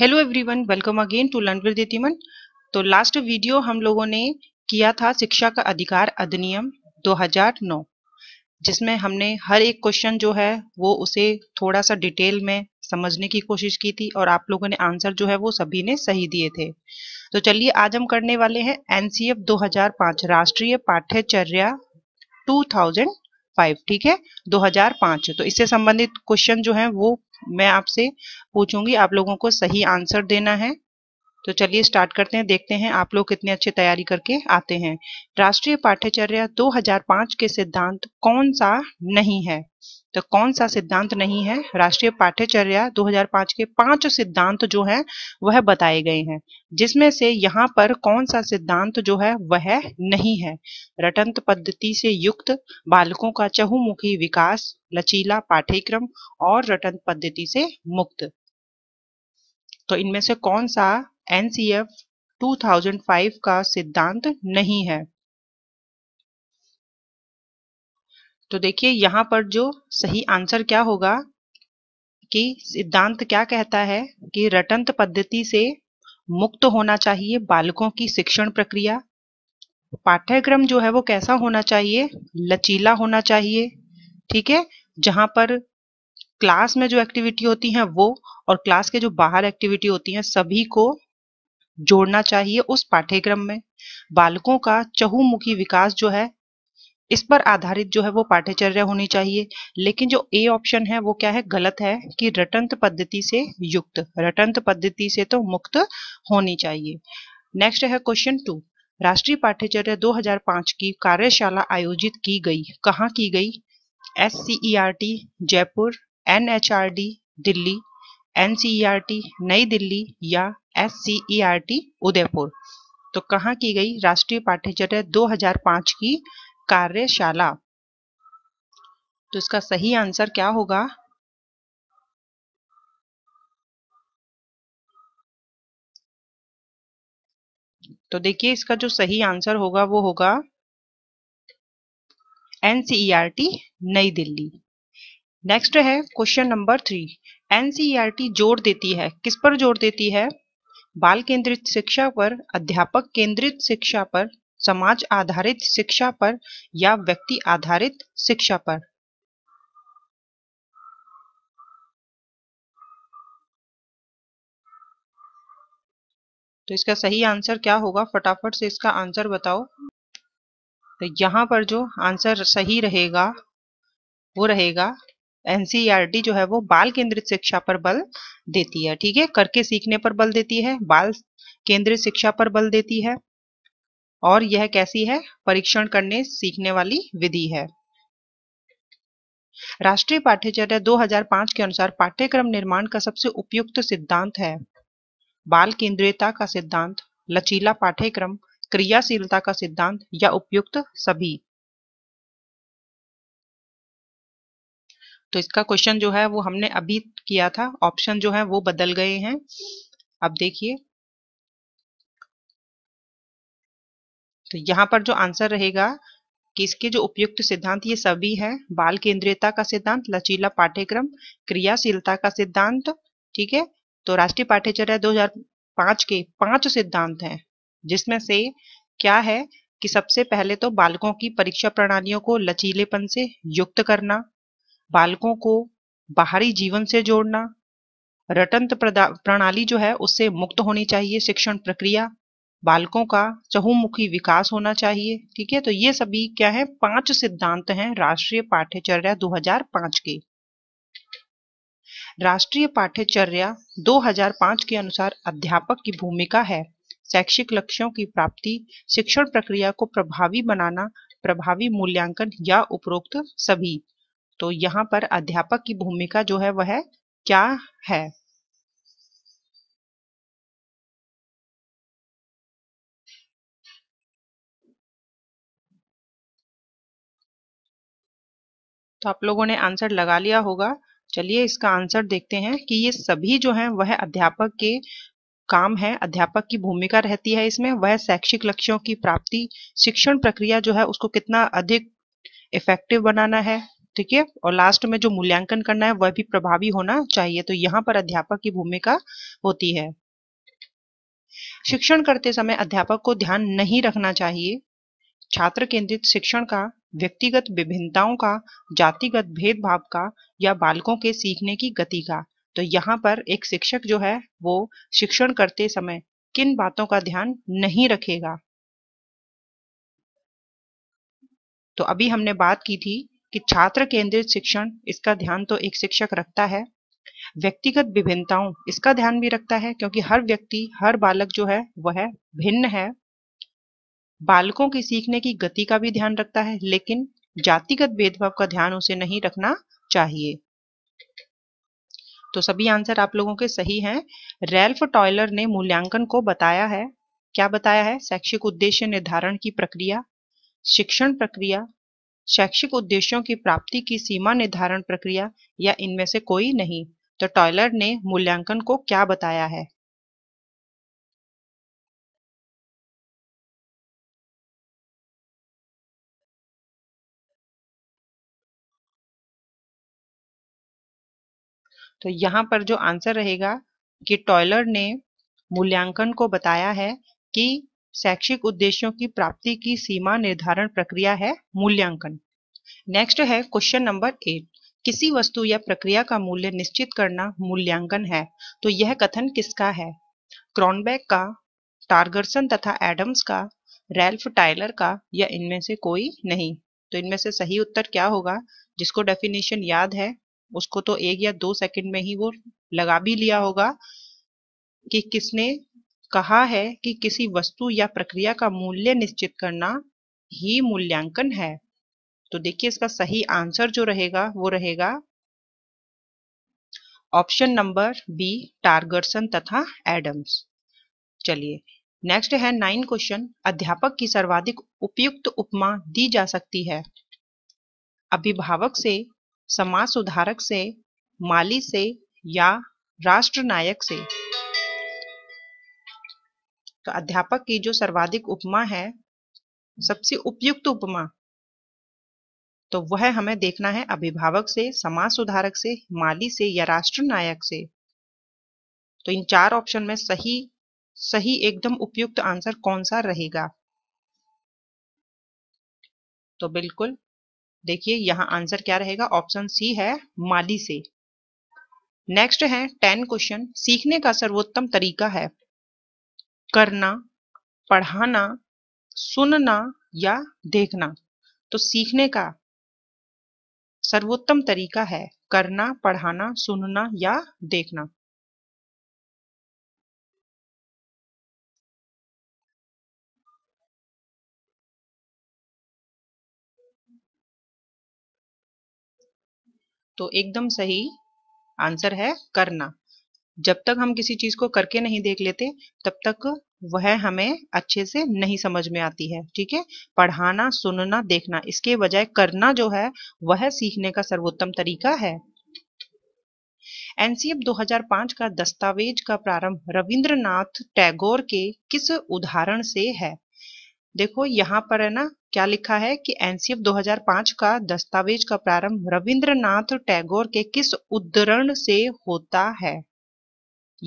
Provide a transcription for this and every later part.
hello everyone welcome again to learn with Yatiman तो last video हम लोगों ने किया था शिक्षा का अधिकार अधिनियम 2009 जिसमें हमने हर एक क्वेश्चन जो है वो उसे थोड़ा सा डिटेल में समझने की कोशिश की थी और आप लोगों ने आंसर जो है वो सभी ने सही दिए थे तो चलिए आज हम करने वाले हैं एनसीएफ 2005 राष्ट्रीय पाठ्यचर्या टू ठीक है 2005 तो इससे संबंधित क्वेश्चन जो है वो मैं आपसे पूछूंगी आप लोगों को सही आंसर देना है तो चलिए स्टार्ट करते हैं देखते हैं आप लोग कितने अच्छे तैयारी करके आते हैं राष्ट्रीय पाठ्यचर्या 2005 के सिद्धांत कौन सा नहीं है तो कौन सा सिद्धांत नहीं है राष्ट्रीय पाठ्यचर्या 2005 के पांच सिद्धांत जो हैं वह बताए गए हैं जिसमें से यहाँ पर कौन सा सिद्धांत जो है वह नहीं है रटंत पद्धति से युक्त बालकों का चहुमुखी विकास लचीला पाठ्यक्रम और रटंत पद्धति से मुक्त तो इनमें से कौन सा एनसीएफ 2005 का सिद्धांत नहीं है तो देखिए यहाँ पर जो सही आंसर क्या होगा कि सिद्धांत क्या कहता है कि रटंत पद्धति से मुक्त होना चाहिए बालकों की शिक्षण प्रक्रिया पाठ्यक्रम जो है वो कैसा होना चाहिए लचीला होना चाहिए ठीक है जहाँ पर क्लास में जो एक्टिविटी होती है वो और क्लास के जो बाहर एक्टिविटी होती है सभी को जोड़ना चाहिए उस पाठ्यक्रम में बालकों का चहुमुखी विकास जो है इस पर आधारित जो है वो पाठ्यचर्या होनी चाहिए लेकिन जो ए ऑप्शन है वो क्या है गलत है कि रटंत पद्धति से युक्त रटंत पद्धति से तो मुक्त होनी चाहिए नेक्स्ट है क्वेश्चन टू राष्ट्रीय पाठ्यचर्या 2005 की कार्यशाला आयोजित की गई कहाँ की गई एस e जयपुर एन दिल्ली एन e नई दिल्ली या एस e उदयपुर तो कहाँ की गई राष्ट्रीय पाठ्यचर्या 2005 की कार्यशाला तो इसका सही आंसर क्या होगा तो देखिए इसका जो सही आंसर होगा वो होगा NCERT e Nai Delhi next है क्वेश्चन नंबर थ्री एनसीईआरटी जोर देती है किस पर जोर देती है बाल केंद्रित शिक्षा पर अध्यापक केंद्रित शिक्षा पर समाज आधारित शिक्षा पर या व्यक्ति आधारित शिक्षा पर तो इसका सही आंसर क्या होगा फटाफट से इसका आंसर बताओ तो यहां पर जो आंसर सही रहेगा वो रहेगा एनसीईआरटी e जो है वो बाल केंद्रित शिक्षा पर बल देती है ठीक है करके सीखने पर बल देती है बाल केंद्रित शिक्षा पर बल देती है और यह कैसी है परीक्षण करने सीखने वाली विधि है राष्ट्रीय पाठ्यचर्या 2005 के अनुसार पाठ्यक्रम निर्माण का सबसे उपयुक्त सिद्धांत है बाल केंद्रीयता का सिद्धांत लचीला पाठ्यक्रम क्रियाशीलता का सिद्धांत या उपयुक्त सभी तो इसका क्वेश्चन जो है वो हमने अभी किया था ऑप्शन जो है वो बदल गए हैं अब देखिए तो यहाँ पर जो आंसर रहेगा कि इसके जो उपयुक्त सिद्धांत ये सभी है बाल केंद्रीयता का सिद्धांत लचीला पाठ्यक्रम क्रियाशीलता का सिद्धांत ठीक है तो राष्ट्रीय पाठ्यचर्या 2005 के पांच सिद्धांत हैं जिसमें से क्या है कि सबसे पहले तो बालकों की परीक्षा प्रणालियों को लचीलेपन से युक्त करना बालकों को बाहरी जीवन से जोड़ना रटंत प्रणाली जो है उससे मुक्त होनी चाहिए शिक्षण प्रक्रिया बालकों का चहुमुखी विकास होना चाहिए ठीक है तो ये सभी क्या है पांच सिद्धांत हैं राष्ट्रीय पाठ्यचर्या 2005 के राष्ट्रीय पाठ्यचर्या 2005 के अनुसार अध्यापक की भूमिका है शैक्षिक लक्ष्यों की प्राप्ति शिक्षण प्रक्रिया को प्रभावी बनाना प्रभावी मूल्यांकन या उपरोक्त सभी तो यहाँ पर अध्यापक की भूमिका जो है वह क्या है तो आप लोगों ने आंसर लगा लिया होगा चलिए इसका आंसर देखते हैं कि ये सभी जो है वह अध्यापक के काम है अध्यापक की भूमिका रहती है इसमें वह शैक्षिक लक्ष्यों की प्राप्ति शिक्षण प्रक्रिया जो है उसको कितना अधिक इफेक्टिव बनाना है ठीक है और लास्ट में जो मूल्यांकन करना है वह भी प्रभावी होना चाहिए तो यहाँ पर अध्यापक की भूमिका होती है शिक्षण करते समय अध्यापक को ध्यान नहीं रखना चाहिए छात्र केंद्रित शिक्षण का व्यक्तिगत विभिन्नताओं का जातिगत भेदभाव का या बालकों के सीखने की गति का तो यहाँ पर एक शिक्षक जो है वो शिक्षण करते समय किन बातों का ध्यान नहीं रखेगा तो अभी हमने बात की थी कि छात्र केंद्रित शिक्षण इसका ध्यान तो एक शिक्षक रखता है व्यक्तिगत विभिन्नताओं इसका ध्यान भी रखता है क्योंकि हर व्यक्ति हर बालक जो है वह भिन्न है बालकों की सीखने की गति का भी ध्यान रखता है लेकिन जातिगत भेदभाव का ध्यान उसे नहीं रखना चाहिए तो सभी आंसर आप लोगों के सही हैं रेल्फ टॉयलर ने मूल्यांकन को बताया है क्या बताया है शैक्षिक उद्देश्य निर्धारण की प्रक्रिया शिक्षण प्रक्रिया शैक्षिक उद्देश्यों की प्राप्ति की सीमा निर्धारण प्रक्रिया या इनमें से कोई नहीं तो टॉयलर ने मूल्यांकन को क्या बताया है तो यहाँ पर जो आंसर रहेगा कि टॉयलर ने मूल्यांकन को बताया है कि शैक्षिक उद्देश्यों की प्राप्ति की सीमा निर्धारण प्रक्रिया है मूल्यांकन नेक्स्ट है क्वेश्चन नंबर एट किसी वस्तु या प्रक्रिया का मूल्य निश्चित करना मूल्यांकन है तो यह कथन किसका है क्रॉनबैक का टारगर्सन तथा एडम्स का रेल्फ टाइलर का या इनमें से कोई नहीं तो इनमें से सही उत्तर क्या होगा जिसको डेफिनेशन याद है उसको तो एक या दो सेकंड में ही वो लगा भी लिया होगा कि किसने कहा है कि किसी वस्तु या प्रक्रिया का मूल्य निश्चित करना ही मूल्यांकन है तो देखिए इसका सही आंसर जो रहेगा वो रहेगा ऑप्शन नंबर बी टारगर्सन तथा एडम्स चलिए नेक्स्ट है नाइन क्वेश्चन अध्यापक की सर्वाधिक उपयुक्त उपमा दी जा सकती है अभिभावक से समाज सुधारक से माली से या राष्ट्रनायक से तो अध्यापक की जो सर्वाधिक उपमा है सबसे उपयुक्त उपमा तो वह हमें देखना है अभिभावक से समाज सुधारक से माली से या राष्ट्रनायक से तो इन चार ऑप्शन में सही सही एकदम उपयुक्त आंसर कौन सा रहेगा तो बिल्कुल देखिए यहाँ आंसर क्या रहेगा ऑप्शन सी है माली से नेक्स्ट है टेन क्वेश्चन सीखने का सर्वोत्तम तरीका है करना पढ़ाना सुनना या देखना तो सीखने का सर्वोत्तम तरीका है करना पढ़ाना सुनना या देखना तो एकदम सही आंसर है करना जब तक हम किसी चीज को करके नहीं देख लेते तब तक वह हमें अच्छे से नहीं समझ में आती है ठीक है पढ़ाना सुनना देखना इसके बजाय करना जो है वह सीखने का सर्वोत्तम तरीका है एनसीएफ 2005 का दस्तावेज का प्रारंभ रविंद्रनाथ टैगोर के किस उदाहरण से है देखो यहाँ पर है ना क्या लिखा है कि एनसीएफ 2005 का दस्तावेज का प्रारंभ रविंद्रनाथ टैगोर के किस उद्धरण से होता है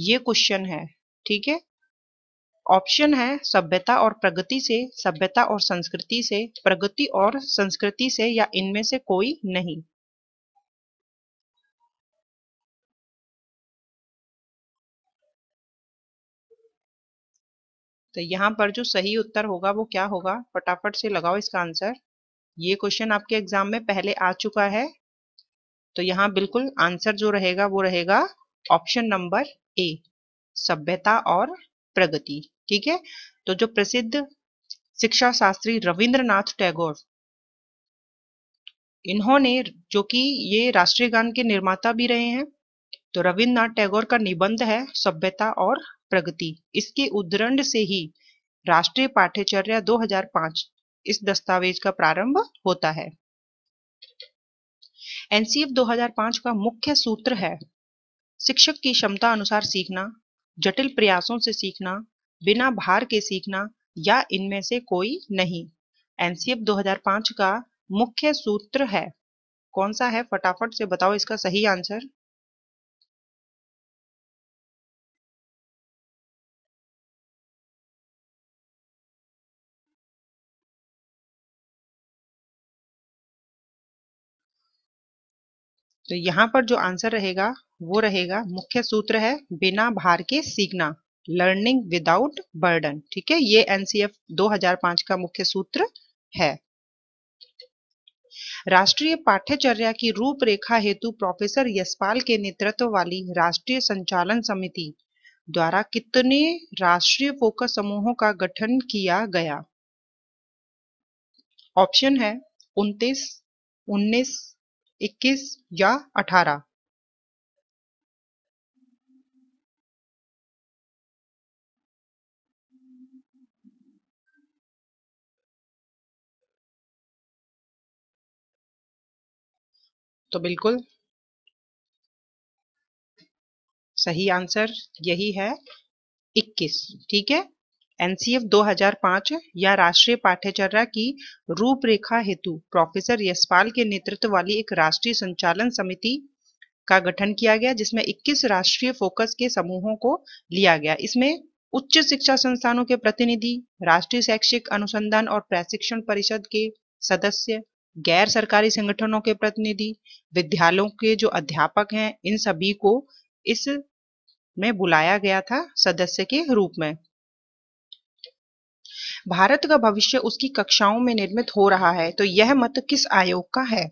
ये क्वेश्चन है ठीक है ऑप्शन है सभ्यता और प्रगति से सभ्यता और संस्कृति से प्रगति और संस्कृति से या इनमें से कोई नहीं तो यहाँ पर जो सही उत्तर होगा वो क्या होगा फटाफट से लगाओ इसका आंसर ये क्वेश्चन आपके एग्जाम में पहले आ चुका है तो यहाँ बिल्कुल आंसर जो रहेगा वो रहेगा ऑप्शन नंबर ए सभ्यता और प्रगति ठीक है तो जो प्रसिद्ध शिक्षा शास्त्री रविन्द्रनाथ टैगोर इन्होंने जो कि ये राष्ट्रीय गान के निर्माता भी रहे हैं तो रविन्द्रनाथ टैगोर का निबंध है सभ्यता और प्रगति इसके उद्धरण से ही राष्ट्रीय पाठ्यचर्या 2005 इस दस्तावेज का प्रारंभ होता है एनसीएफ 2005 का मुख्य सूत्र है शिक्षक की क्षमता अनुसार सीखना जटिल प्रयासों से सीखना बिना भार के सीखना या इनमें से कोई नहीं एनसीएफ 2005 का मुख्य सूत्र है कौन सा है फटाफट से बताओ इसका सही आंसर तो यहाँ पर जो आंसर रहेगा वो रहेगा मुख्य सूत्र है बिना भार के सीखना लर्निंग विदाउट बर्डन ठीक है ये एनसीएफ 2005 का मुख्य सूत्र है राष्ट्रीय पाठ्यचर्या की रूपरेखा हेतु प्रोफेसर यशपाल के नेतृत्व वाली राष्ट्रीय संचालन समिति द्वारा कितने राष्ट्रीय फोकस समूहों का गठन किया गया ऑप्शन है उन्तीस उन्नीस इक्कीस या अठारह तो बिल्कुल सही आंसर यही है 21 ठीक है एनसीएफ 2005 या राष्ट्रीय पाठ्यचर्या की रूपरेखा हेतु प्रोफेसर यशपाल के नेतृत्व वाली एक राष्ट्रीय संचालन समिति का गठन किया गया जिसमें 21 राष्ट्रीय फोकस के समूहों को लिया गया इसमें उच्च शिक्षा संस्थानों के प्रतिनिधि राष्ट्रीय शैक्षिक अनुसंधान और प्रशिक्षण परिषद के सदस्य गैर सरकारी संगठनों के प्रतिनिधि विद्यालयों के जो अध्यापक हैं इन सभी को इस में बुलाया गया था सदस्य के रूप में भारत का भविष्य उसकी कक्षाओं में निर्मित हो रहा है तो यह मत किस आयोग का है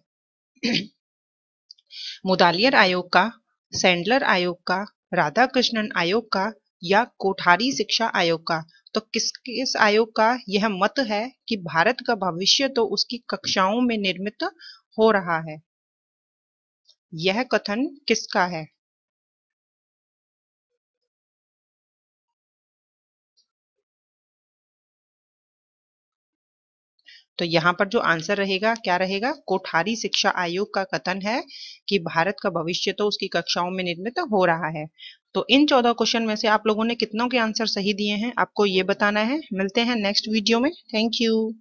मुदालियर आयोग का सैंडलर आयोग का राधाकृष्णन आयोग का या कोठारी शिक्षा आयोग का तो किस किस आयोग का यह मत है कि भारत का भविष्य तो उसकी कक्षाओं में निर्मित हो रहा है यह कथन किसका है तो यहाँ पर जो आंसर रहेगा क्या रहेगा कोठारी शिक्षा आयोग का कथन है कि भारत का भविष्य तो उसकी कक्षाओं में निर्मित हो रहा है तो इन चौदह क्वेश्चन में से आप लोगों ने कितनों के आंसर सही दिए हैं आपको ये बताना है मिलते हैं नेक्स्ट वीडियो में थैंक यू